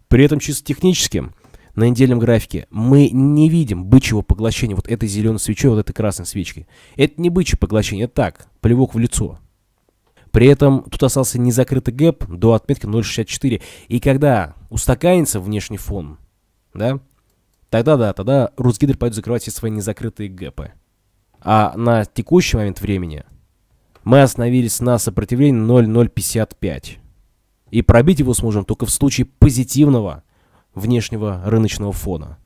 Speaker 1: При этом чисто техническим на недельном графике мы не видим бычьего поглощения вот этой зеленой свечой, вот этой красной свечки. Это не бычье поглощение, это так, плевок в лицо. При этом тут остался незакрытый гэп до отметки 0.64. И когда устаканится внешний фон, да, тогда да, тогда Русгидр пойдет закрывать все свои незакрытые гэпы. А на текущий момент времени – мы остановились на сопротивлении 0,055. И пробить его сможем только в случае позитивного внешнего рыночного фона.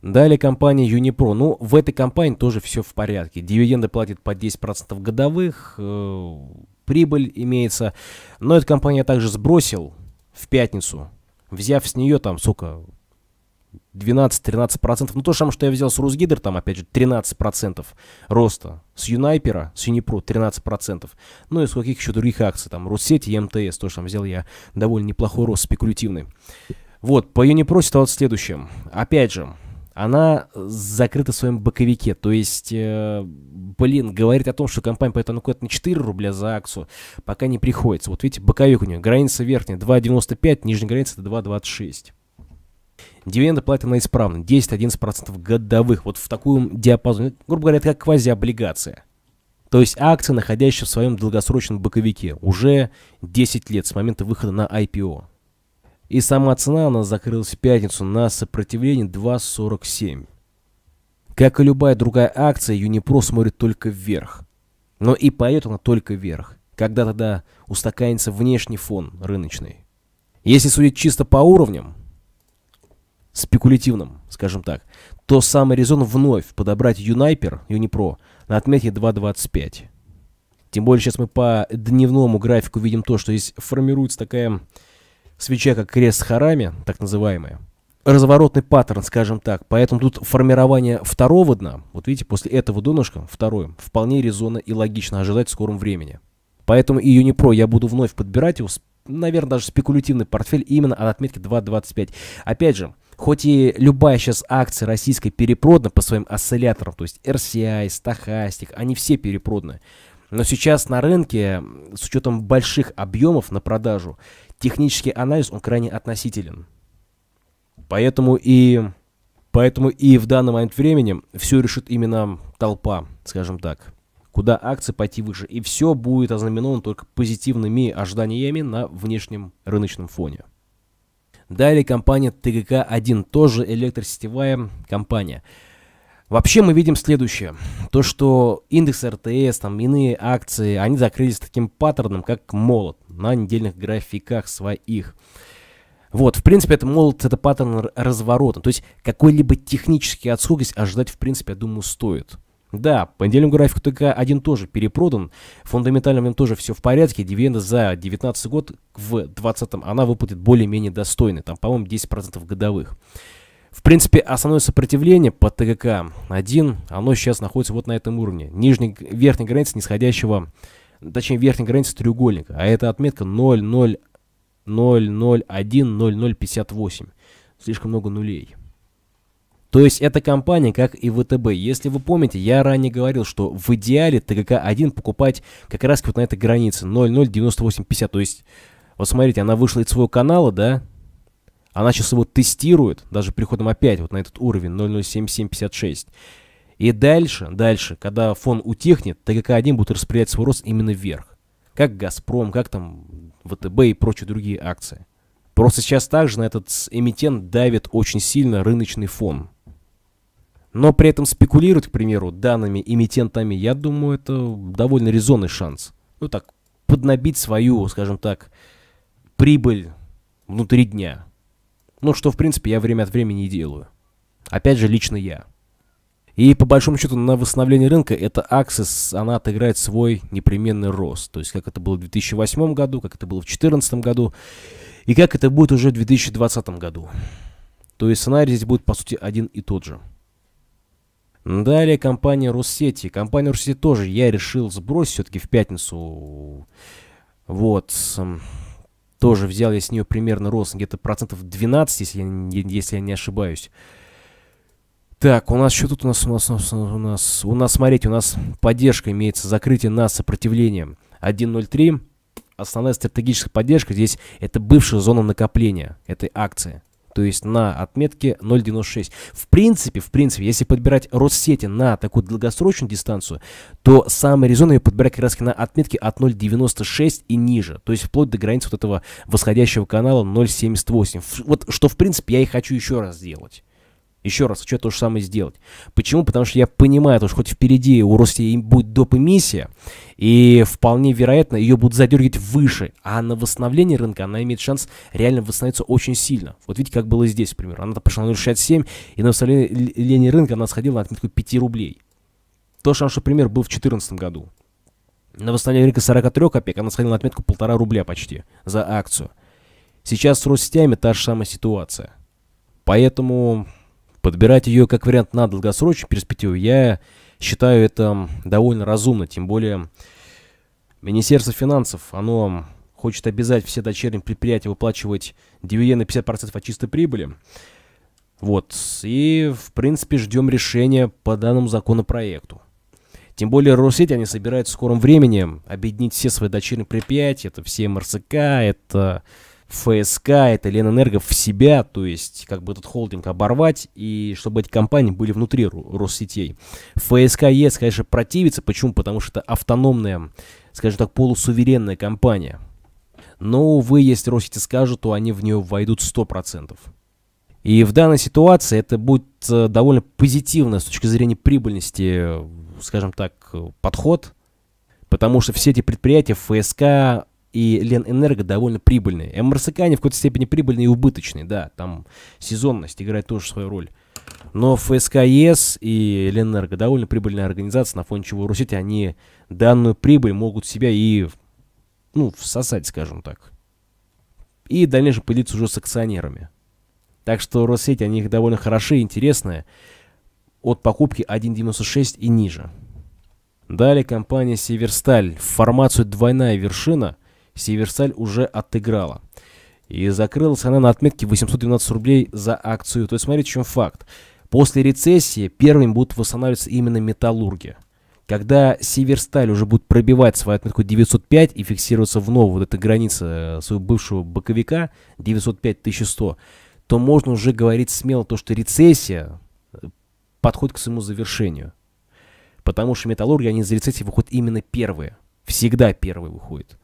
Speaker 1: Далее компания Unipro. Ну, в этой компании тоже все в порядке. Дивиденды платит по 10% годовых, э, прибыль имеется. Но эта компания также сбросил в пятницу, взяв с нее там, сука, 12-13%. Ну, то же самое, что я взял с Русгидр, там, опять же, 13% роста. С Юнайпера, с Юнипро 13%. Ну, и с каких еще других акций, там, Руссети и МТС, тоже там взял я довольно неплохой рост, спекулятивный. Вот, по Юнипро ситуация следующая. Опять же, она закрыта в своем боковике. То есть, э, блин, говорит о том, что компания поэтому куда-то на 4 рубля за акцию, пока не приходится. Вот видите, боковик у нее, граница верхняя 2,95, нижняя граница это 2,26. Дивиденды платят на исправно 10-11% годовых, вот в таком диапазоне. Грубо говоря, это как квазиоблигация. То есть акции, находящаяся в своем долгосрочном боковике, уже 10 лет с момента выхода на IPO. И сама цена, она закрылась в пятницу на сопротивление 2.47. Как и любая другая акция, Юнипро смотрит только вверх. Но и пойдет она только вверх, когда тогда устаканится внешний фон рыночный. Если судить чисто по уровням, спекулятивным, скажем так, то самый резон вновь подобрать Юнайпер, Юнипро, на отметке 2.25. Тем более сейчас мы по дневному графику видим то, что здесь формируется такая свеча, как крест Харами, так называемая. Разворотный паттерн, скажем так. Поэтому тут формирование второго дна, вот видите, после этого донышка, второе, вполне резонно и логично ожидать в скором времени. Поэтому и Юнипро я буду вновь подбирать его, наверное, даже спекулятивный портфель именно от отметки 2.25. Опять же, Хоть и любая сейчас акция российской перепродана по своим осцилляторам, то есть RCI, Stochastic, они все перепроданы. Но сейчас на рынке, с учетом больших объемов на продажу, технический анализ, он крайне относителен. Поэтому и, поэтому и в данный момент времени все решит именно толпа, скажем так куда акции пойти выше. И все будет ознаменовано только позитивными ожиданиями на внешнем рыночном фоне. Далее компания ТГК-1, тоже электросетевая компания. Вообще мы видим следующее. То, что индекс РТС, там иные акции, они закрылись таким паттерном, как молот на недельных графиках своих. Вот, в принципе, это молот, это паттерн разворота. То есть какой-либо технический отскок здесь ожидать, в принципе, я думаю, стоит. Да, по недельному графику ТК-1 тоже перепродан, фундаментально в нем тоже все в порядке, дивиденды за 19 год в 20 она выплатит более-менее достойный, там, по-моему, 10% годовых. В принципе, основное сопротивление по ТГК-1, оно сейчас находится вот на этом уровне. Нижняя верхняя граница нисходящего, точнее, верхняя граница треугольника. А это отметка 0,001,0058. Слишком много нулей. То есть эта компания, как и ВТБ. Если вы помните, я ранее говорил, что в идеале ТГК-1 покупать как раз вот на этой границе 0,09850. То есть, вот смотрите, она вышла из своего канала, да? Она сейчас его тестирует, даже приходом опять вот на этот уровень 0,07756. И дальше, дальше, когда фон утихнет, ТГК-1 будет распределять свой рост именно вверх. Как «Газпром», как там ВТБ и прочие другие акции. Просто сейчас также на этот эмитент давит очень сильно рыночный фон но при этом спекулировать, к примеру, данными эмитентами, я думаю, это довольно резонный шанс. Ну так, поднабить свою, скажем так, прибыль внутри дня. Ну, что, в принципе, я время от времени делаю. Опять же, лично я. И по большому счету на восстановление рынка эта акция, она отыграет свой непременный рост. То есть как это было в 2008 году, как это было в 2014 году и как это будет уже в 2020 году. То есть сценарий здесь будет по сути один и тот же. Далее компания Россети. Компания Россети тоже я решил сбросить все-таки в пятницу. Вот. Тоже взял я с нее примерно рост где-то процентов 12, если я, если я не ошибаюсь. Так, у нас что тут у нас, у нас, у нас, у нас, у нас, смотрите, у нас поддержка имеется, закрытие на сопротивление 1.03. Основная стратегическая поддержка здесь это бывшая зона накопления этой акции то есть на отметке 0.96. В принципе, в принципе, если подбирать Россети на такую долгосрочную дистанцию, то самый резонно ее подбирать как раз на отметке от 0.96 и ниже, то есть вплоть до границы вот этого восходящего канала 0.78. Вот что, в принципе, я и хочу еще раз сделать. Еще раз, хочу то же самое сделать. Почему? Потому что я понимаю, что хоть впереди у России будет доп. эмиссия, и вполне вероятно ее будут задергивать выше, а на восстановление рынка она имеет шанс реально восстановиться очень сильно. Вот видите, как было здесь, например. Она пошла на 0,67, и на восстановление рынка она сходила на отметку 5 рублей. То же что пример был в 2014 году. На восстановление рынка 43 копеек она сходила на отметку 1,5 рубля почти за акцию. Сейчас с Ростями та же самая ситуация. Поэтому Подбирать ее как вариант на долгосрочную перспективу я считаю это довольно разумно, тем более Министерство финансов, оно хочет обязать все дочерние предприятия выплачивать дивиденды 50% от чистой прибыли. Вот, и в принципе ждем решения по данному законопроекту. Тем более Россети, они собираются в скором времени объединить все свои дочерние предприятия, это все МРСК, это ФСК, это Ленэнерго в себя, то есть как бы этот холдинг оборвать, и чтобы эти компании были внутри Россетей. ФСК ЕС, конечно, противится. Почему? Потому что это автономная, скажем так, полусуверенная компания. Но, увы, если Россети скажут, то они в нее войдут 100%. И в данной ситуации это будет э, довольно позитивно с точки зрения прибыльности, э, скажем так, э, подход, потому что все эти предприятия ФСК и Ленэнерго довольно прибыльные. МРСК они в какой-то степени прибыльные и убыточные, да, там сезонность играет тоже свою роль. Но ФСКС и Ленэнерго довольно прибыльная организация, на фоне чего Русити они данную прибыль могут себя и, ну, всосать, скажем так. И в дальнейшем поделиться уже с акционерами. Так что Россети, они их довольно хороши, интересные. От покупки 1.96 и ниже. Далее компания Северсталь. Формацию «Двойная вершина» Северсаль уже отыграла. И закрылась она на отметке 812 рублей за акцию. То есть смотрите, в чем факт. После рецессии первыми будут восстанавливаться именно металлурги. Когда Северсталь уже будет пробивать свою отметку 905 и фиксироваться в новую вот эта граница э, своего бывшего боковика 905-1100, то можно уже говорить смело то, что рецессия э, подходит к своему завершению. Потому что металлурги, они из рецессии выходят именно первые. Всегда первые выходят.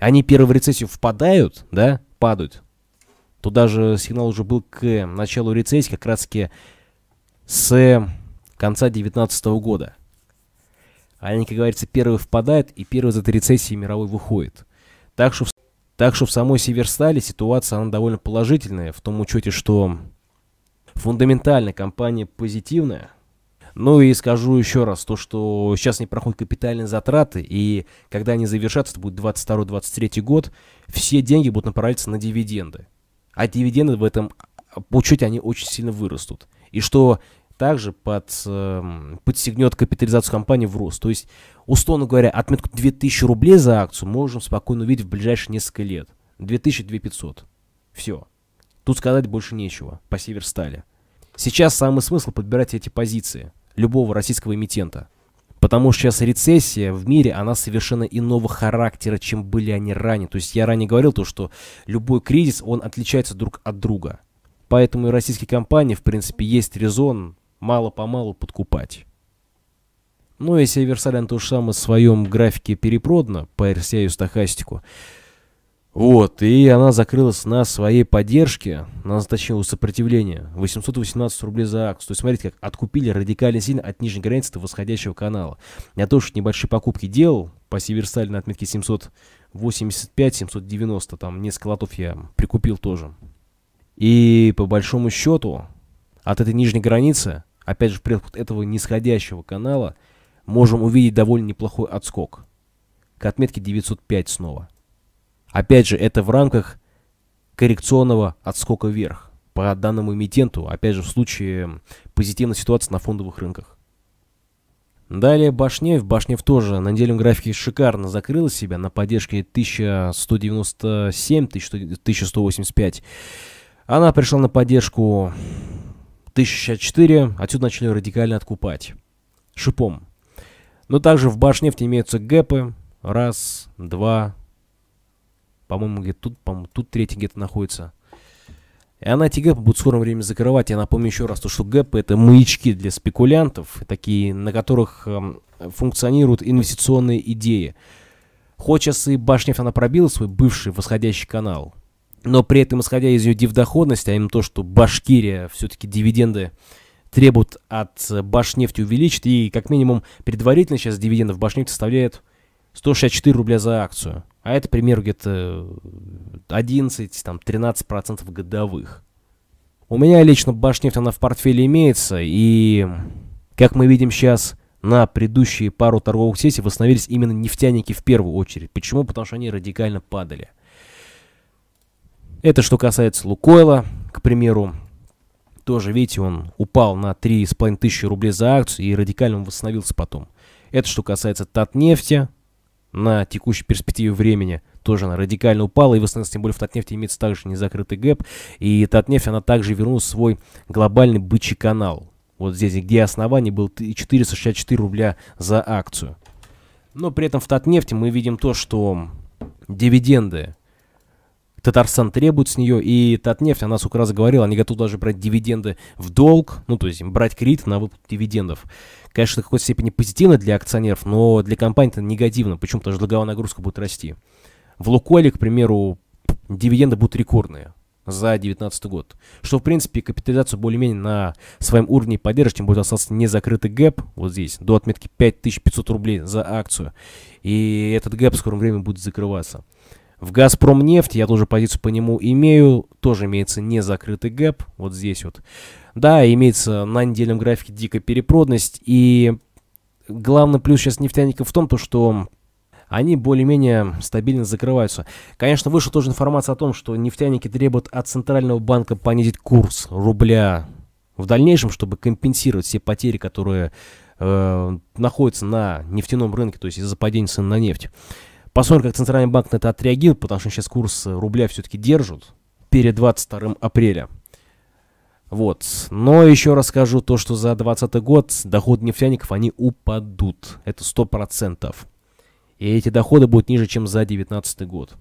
Speaker 1: Они первые в рецессию впадают, да, падают. Туда же сигнал уже был к началу рецессии, как раз таки с конца 2019 года. Они, как говорится, первые впадают, и первый из этой рецессии мировой выходит. Так что, в, так что в самой Северстале ситуация, она довольно положительная, в том учете, что фундаментальная компания позитивная – ну и скажу еще раз, то, что сейчас не проходят капитальные затраты, и когда они завершатся, это будет 22-23 год, все деньги будут направляться на дивиденды. А дивиденды в этом учете, они очень сильно вырастут. И что также под, эм, подстегнет капитализацию компании в рост. То есть, условно говоря, отметку 2000 рублей за акцию можем спокойно увидеть в ближайшие несколько лет. 2000-2500. Все. Тут сказать больше нечего по Северстале. Сейчас самый смысл подбирать эти позиции – любого российского эмитента. Потому что сейчас рецессия в мире, она совершенно иного характера, чем были они ранее. То есть я ранее говорил то, что любой кризис, он отличается друг от друга. Поэтому и российские компании, в принципе, есть резон мало-помалу подкупать. Ну и Северсален то же самое в своем графике перепродано по RCI и стохастику. Вот, и она закрылась на своей поддержке, на заточила сопротивление, 818 рублей за акцию. То есть, смотрите, как откупили радикально сильно от нижней границы до восходящего канала. Я тоже небольшие покупки делал, по северсальной отметке 785, 790, там несколько лотов я прикупил тоже. И по большому счету, от этой нижней границы, опять же, пред этого нисходящего канала, можем увидеть довольно неплохой отскок. К отметке 905 снова. Опять же, это в рамках коррекционного отскока вверх по данному эмитенту, опять же, в случае позитивной ситуации на фондовых рынках. Далее Башнев. Башнев тоже на недельном графике шикарно закрыла себя на поддержке 1197-1185. Она пришла на поддержку 1064, отсюда начали радикально откупать. Шипом. Но также в Башнефти имеются гэпы. Раз, два, по-моему, где-то тут, по-моему, тут третий где-то находится. И она эти гэпы будет в скором времени закрывать. Я напомню еще раз, то, что гэпы это маячки для спекулянтов, такие, на которых эм, функционируют инвестиционные идеи. Хочется и Башнефть она пробила свой бывший восходящий канал, но при этом, исходя из ее дивдоходности, а именно то, что Башкирия все-таки дивиденды требует от э, Башнефти увеличить, и как минимум предварительно сейчас дивиденды в Башнефти составляет 164 рубля за акцию – а это, к примеру, где-то 11, э, там, 13% годовых. У меня лично Башнефть, она в портфеле имеется, и, как мы видим сейчас, на предыдущие пару торговых сессий восстановились именно нефтяники в первую очередь. Почему? Потому что они радикально падали. Это что касается Лукойла, к примеру. Тоже, видите, он упал на 3,5 тысячи рублей за акцию и радикально восстановился потом. Это что касается Татнефти на текущей перспективе времени тоже она радикально упала, и в основном, тем более в Татнефти имеется также незакрытый гэп, и Татнефть, она также вернула свой глобальный бычий канал. Вот здесь, где основание, было 464 рубля за акцию. Но при этом в Татнефти мы видим то, что дивиденды Татарстан требует с нее, и Татнефть, она сколько раз говорила, они готовы даже брать дивиденды в долг, ну, то есть брать кредит на выплату дивидендов. Конечно, в какой-то степени позитивно для акционеров, но для компании это негативно, почему? Потому что долговая нагрузка будет расти. В Лукойле, к примеру, дивиденды будут рекордные за 2019 год, что, в принципе, капитализацию более-менее на своем уровне поддержит, тем более остался незакрытый гэп вот здесь, до отметки 5500 рублей за акцию, и этот гэп в скором времени будет закрываться. В «Газпром» я тоже позицию по нему имею, тоже имеется незакрытый гэп, вот здесь вот. Да, имеется на недельном графике дикая перепродность, и главный плюс сейчас нефтяников в том, то, что они более-менее стабильно закрываются. Конечно, вышла тоже информация о том, что нефтяники требуют от Центрального банка понизить курс рубля в дальнейшем, чтобы компенсировать все потери, которые э, находятся на нефтяном рынке, то есть из-за падения цен на нефть. Посмотрим, как Центральный банк на это отреагирует, потому что сейчас курс рубля все-таки держат перед 22 апреля. Вот. Но еще раз скажу то, что за 2020 год доходы нефтяников, они упадут. Это 100%. И эти доходы будут ниже, чем за 2019 год.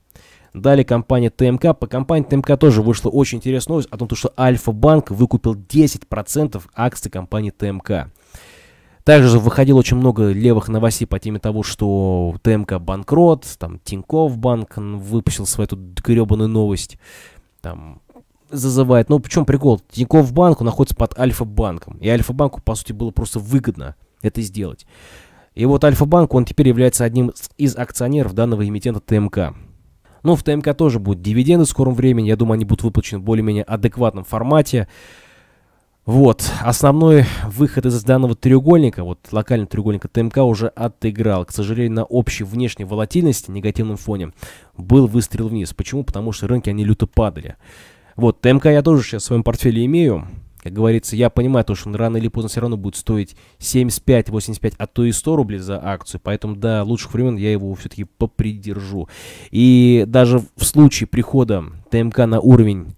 Speaker 1: Далее компания ТМК. По компании ТМК тоже вышла очень интересная новость о том, что Альфа-банк выкупил 10% акций компании ТМК. Также выходило очень много левых новостей по теме того, что ТМК банкрот, там Тиньков банк выпустил свою эту гребаную новость, там зазывает. Ну, в прикол? Тиньков банк находится под Альфа-банком. И Альфа-банку, по сути, было просто выгодно это сделать. И вот Альфа-банк, он теперь является одним из акционеров данного эмитента ТМК. Ну, в ТМК тоже будут дивиденды в скором времени. Я думаю, они будут выплачены в более-менее адекватном формате. Вот, основной выход из данного треугольника, вот локального треугольника ТМК уже отыграл. К сожалению, на общей внешней волатильности, негативном фоне, был выстрел вниз. Почему? Потому что рынки, они люто падали. Вот, ТМК я тоже сейчас в своем портфеле имею. Как говорится, я понимаю то, что он рано или поздно все равно будет стоить 75, 85, а то и 100 рублей за акцию. Поэтому до лучших времен я его все-таки попридержу. И даже в случае прихода ТМК на уровень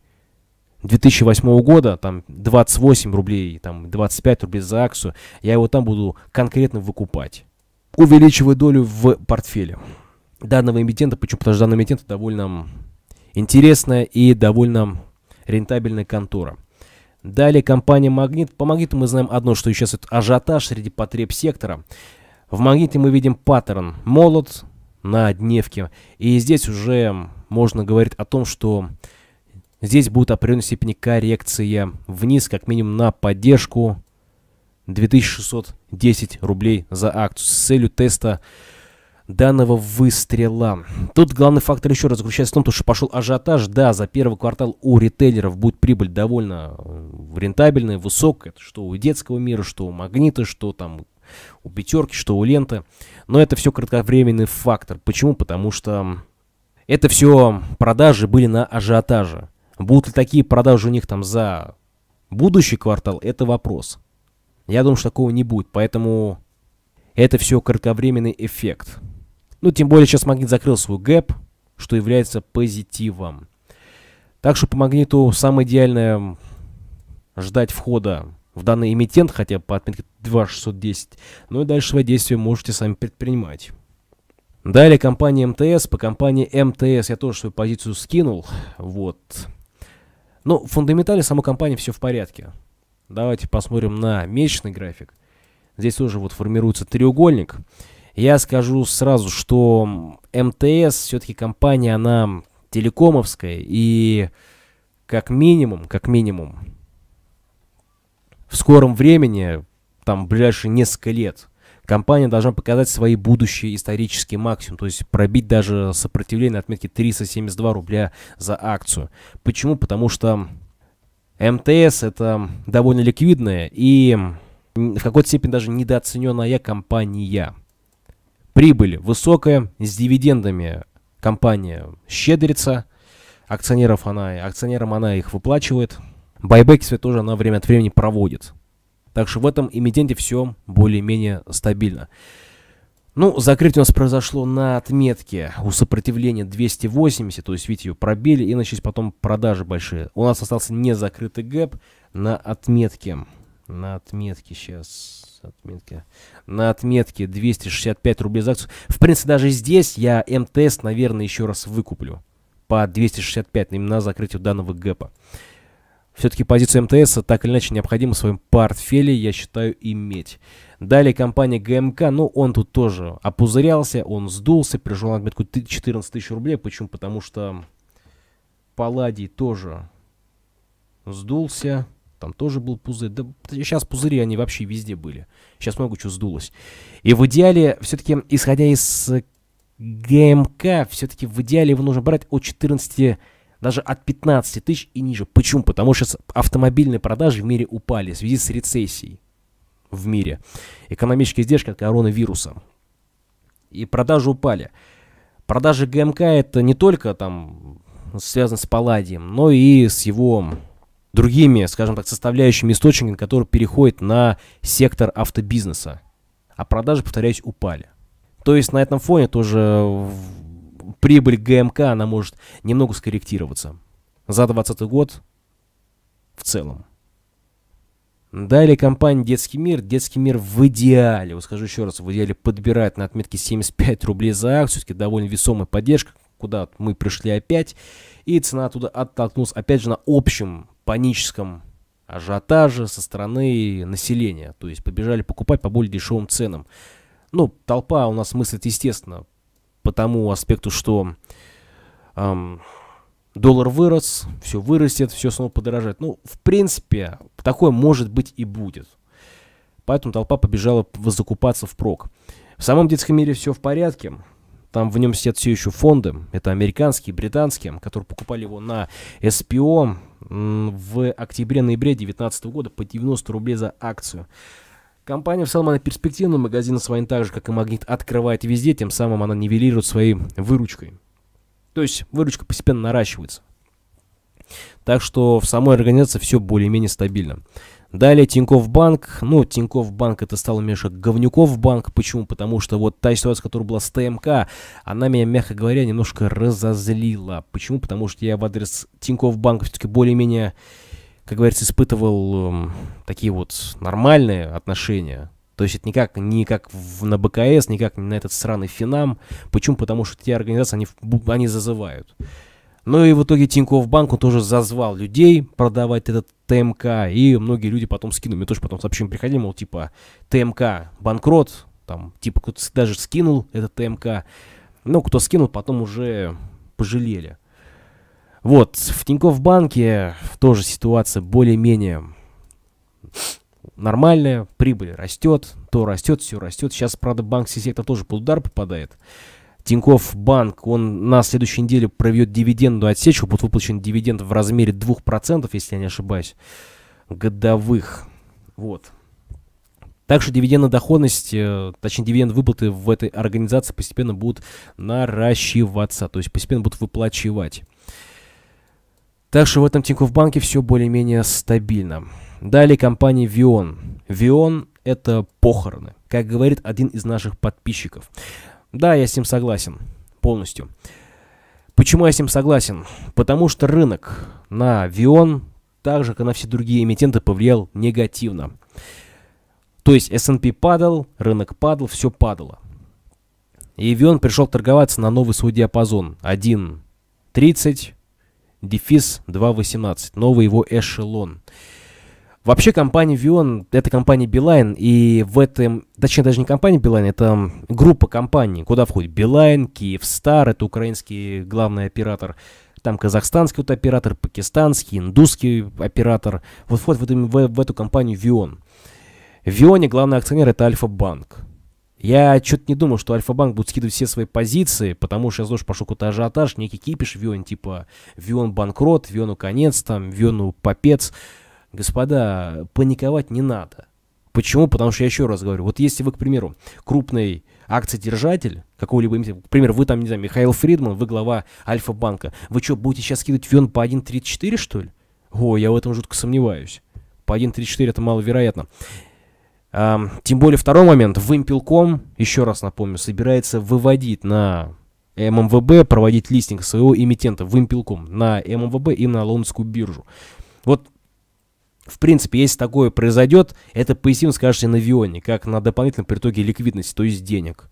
Speaker 1: 2008 года, там 28 рублей, там 25 рублей за акцию, я его там буду конкретно выкупать. Увеличиваю долю в портфеле данного эмитента, почему? Потому что данный эмитент довольно интересная и довольно рентабельная контора. Далее компания «Магнит». По «Магниту» мы знаем одно, что сейчас это ажиотаж среди потреб сектора. В «Магните» мы видим паттерн «Молот» на дневке. И здесь уже можно говорить о том, что Здесь будет определенная степень коррекция вниз, как минимум на поддержку 2610 рублей за акцию с целью теста данного выстрела. Тут главный фактор еще раз заключается в том, что пошел ажиотаж. Да, за первый квартал у ритейлеров будет прибыль довольно э, рентабельная, высокая. Что у детского мира, что у магнита, что там у пятерки, что у ленты. Но это все кратковременный фактор. Почему? Потому что это все продажи были на ажиотаже. Будут ли такие продажи у них там за будущий квартал, это вопрос. Я думаю, что такого не будет, поэтому это все кратковременный эффект. Ну, тем более сейчас магнит закрыл свой гэп, что является позитивом. Так что по магниту самое идеальное ждать входа в данный эмитент, хотя по отметке 2610, ну и дальше свои действия можете сами предпринимать. Далее компания МТС. По компании МТС я тоже свою позицию скинул. Вот. Ну, фундаментально самой компании все в порядке. Давайте посмотрим на месячный график. Здесь тоже вот формируется треугольник. Я скажу сразу, что МТС все-таки компания, она телекомовская. И как минимум, как минимум, в скором времени, там, в ближайшие несколько лет, Компания должна показать свои будущие исторические максимум, то есть пробить даже сопротивление отметки 372 рубля за акцию. Почему? Потому что МТС это довольно ликвидная и в какой-то степени даже недооцененная компания. Прибыль высокая, с дивидендами компания щедрится, акционеров она, акционерам она их выплачивает. Байбеки себе тоже она время от времени проводит. Так что в этом имиденте все более-менее стабильно. Ну, закрытие у нас произошло на отметке у сопротивления 280, то есть, видите, ее пробили, и начались потом продажи большие. У нас остался незакрытый гэп на отметке. На отметке сейчас, отметке, на отметке 265 рублей за акцию. В принципе, даже здесь я МТС, наверное, еще раз выкуплю по 265, именно на закрытие данного гэпа. Все-таки позицию МТС так или иначе необходимо в своем портфеле, я считаю, иметь. Далее компания ГМК, ну он тут тоже опузырялся, он сдулся, пережил отметку 14 тысяч рублей. Почему? Потому что Палладий тоже сдулся, там тоже был пузырь. Да сейчас пузыри, они вообще везде были. Сейчас много чего сдулось. И в идеале, все-таки, исходя из ГМК, все-таки в идеале его нужно брать от 14 даже от 15 тысяч и ниже. Почему? Потому что автомобильные продажи в мире упали в связи с рецессией в мире. Экономические издержки от коронавируса. И продажи упали. Продажи ГМК это не только там связано с палладием, но и с его другими, скажем так, составляющими источниками, которые переходят на сектор автобизнеса. А продажи, повторяюсь, упали. То есть на этом фоне тоже прибыль ГМК, она может немного скорректироваться за 2020 год в целом. Далее компания «Детский мир». «Детский мир» в идеале, вот скажу еще раз, в идеале подбирает на отметке 75 рублей за акцию, все-таки довольно весомая поддержка, куда мы пришли опять, и цена оттуда оттолкнулась, опять же, на общем паническом ажиотаже со стороны населения, то есть побежали покупать по более дешевым ценам. Ну, толпа у нас мыслит, естественно, по тому аспекту, что эм, доллар вырос, все вырастет, все снова подорожает. Ну, в принципе, такое может быть и будет. Поэтому толпа побежала закупаться в прок. В самом детском мире все в порядке. Там в нем сидят все еще фонды. Это американские, британские, которые покупали его на СПО в октябре-ноябре 2019 года по 90 рублей за акцию. Компания в целом она перспективна, магазин Свайн так же, как и Магнит, открывает везде, тем самым она нивелирует своей выручкой. То есть выручка постепенно наращивается. Так что в самой организации все более-менее стабильно. Далее Тиньков Банк. Ну, Тиньков Банк это стал меньше Говнюков Банк. Почему? Потому что вот та ситуация, которая была с ТМК, она меня, мягко говоря, немножко разозлила. Почему? Потому что я в адрес Тиньков Банка все-таки более-менее как говорится, испытывал э, такие вот нормальные отношения. То есть это никак не как в, на БКС, никак не на этот сраный Финам. Почему? Потому что те организации, они, они зазывают. Ну и в итоге Тинькофф Банк, он тоже зазвал людей продавать этот ТМК, и многие люди потом скинули, мне тоже потом сообщение приходили, мол, типа, ТМК банкрот, там, типа, кто-то даже скинул этот ТМК, ну, кто скинул, потом уже пожалели. Вот, в Тинькофф банке тоже ситуация более-менее нормальная, прибыль растет, то растет, все растет. Сейчас, правда, банковский сектор тоже под удар попадает. Тинькофф Банк, он на следующей неделе проведет дивидендную отсечку, будет выплачен дивиденд в размере 2%, если я не ошибаюсь, годовых. Вот. Также дивидендная доходность, э, точнее дивиденд выплаты в этой организации постепенно будут наращиваться, то есть постепенно будут выплачивать. Так что в этом Тинькофф банке все более-менее стабильно. Далее компания Vion. Vion – это похороны, как говорит один из наших подписчиков. Да, я с ним согласен полностью. Почему я с ним согласен? Потому что рынок на Vion, так же, как и на все другие эмитенты, повлиял негативно. То есть S&P падал, рынок падал, все падало. И Vion пришел торговаться на новый свой диапазон 1.30, дефис 2.18, новый его эшелон. Вообще компания Vion — это компания Билайн, и в этом, точнее даже не компания Билайн, это группа компаний, куда входит Билайн, Киевстар, это украинский главный оператор, там казахстанский вот оператор, пакистанский, индусский оператор, вот входит в, в, в эту компанию Vion. В Вионе главный акционер это Альфа-банк. Я что-то не думал, что Альфа-банк будет скидывать все свои позиции, потому что сейчас тоже пошел какой-то ажиотаж, некий кипиш, Вион типа Вион банкрот, Виону конец, там, Виону попец. Господа, паниковать не надо. Почему? Потому что я еще раз говорю, вот если вы, к примеру, крупный акциодержатель какого-либо, к примеру, вы там, не знаю, Михаил Фридман, вы глава Альфа-банка, вы что, будете сейчас скидывать Вион по 1.34, что ли? О, я в этом жутко сомневаюсь. По 1.34 это маловероятно. Тем более второй момент. Вымпелком, еще раз напомню, собирается выводить на ММВБ, проводить листинг своего эмитента Вымпелком на ММВБ и на лондонскую биржу. Вот в принципе, если такое произойдет, это поясним скажется на Вионе, как на дополнительном притоке ликвидности, то есть денег.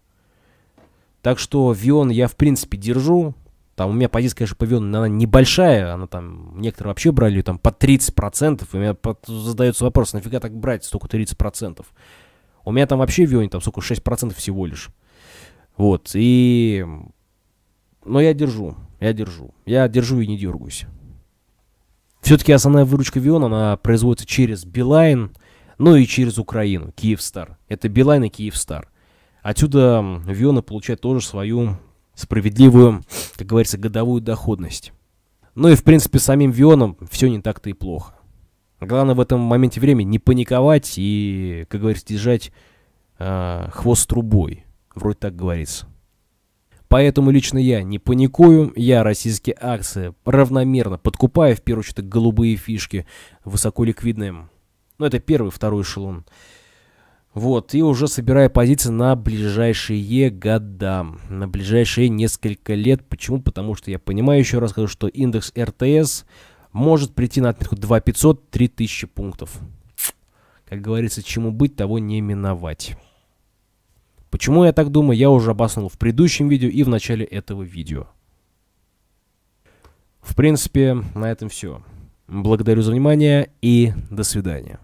Speaker 1: Так что Вион я в принципе держу, там у меня позиция, конечно, павион, она небольшая, она там, некоторые вообще брали там по 30%, и у меня задается вопрос, нафига так брать столько 30%? У меня там вообще в Вионе там, сколько, 6% всего лишь. Вот, и... Но я держу, я держу. Я держу и не дергаюсь. Все-таки основная выручка Виона, она производится через Билайн, ну и через Украину, Киевстар. Это Билайн и Киевстар. Отсюда Виона получает тоже свою справедливую, как говорится, годовую доходность. Ну и, в принципе, самим Вионом все не так-то и плохо. Главное в этом моменте времени не паниковать и, как говорится, держать э, хвост трубой. Вроде так говорится. Поэтому лично я не паникую, я российские акции равномерно подкупаю, в первую очередь, голубые фишки, высоколиквидные. Ну, это первый, второй эшелон. Вот, и уже собирая позиции на ближайшие года, на ближайшие несколько лет. Почему? Потому что я понимаю, еще раз скажу, что индекс РТС может прийти на отметку 2500-3000 пунктов. Как говорится, чему быть, того не миновать. Почему я так думаю, я уже обоснул в предыдущем видео и в начале этого видео. В принципе, на этом все. Благодарю за внимание и до свидания.